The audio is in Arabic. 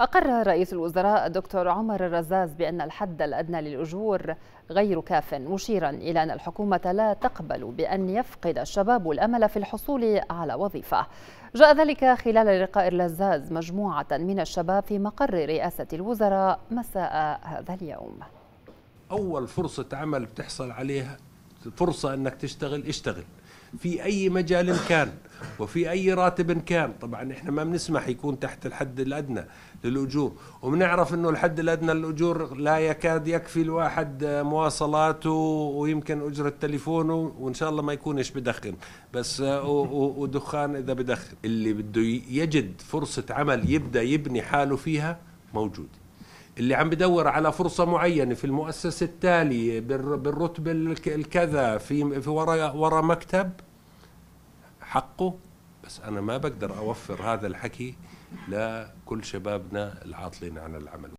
أقر رئيس الوزراء الدكتور عمر الرزاز بأن الحد الأدنى للأجور غير كاف مشيرا إلى أن الحكومة لا تقبل بأن يفقد الشباب الأمل في الحصول على وظيفة جاء ذلك خلال لقاء الرزاز مجموعة من الشباب في مقر رئاسة الوزراء مساء هذا اليوم أول فرصة عمل بتحصل عليها فرصة أنك تشتغل اشتغل في أي مجال كان وفي اي راتب كان طبعا احنا ما بنسمح يكون تحت الحد الادنى للاجور وبنعرف انه الحد الادنى للاجور لا يكاد يكفي الواحد مواصلاته ويمكن اجره تليفونه وان شاء الله ما يكونش بدخن بس ودخان اذا بدخن اللي بده يجد فرصه عمل يبدا يبني حاله فيها موجود اللي عم بدور على فرصة معينة في المؤسسة التالية بالرتبة الكذا في ورا ورا مكتب حقه بس انا ما بقدر اوفر هذا الحكي لكل شبابنا العاطلين عن العمل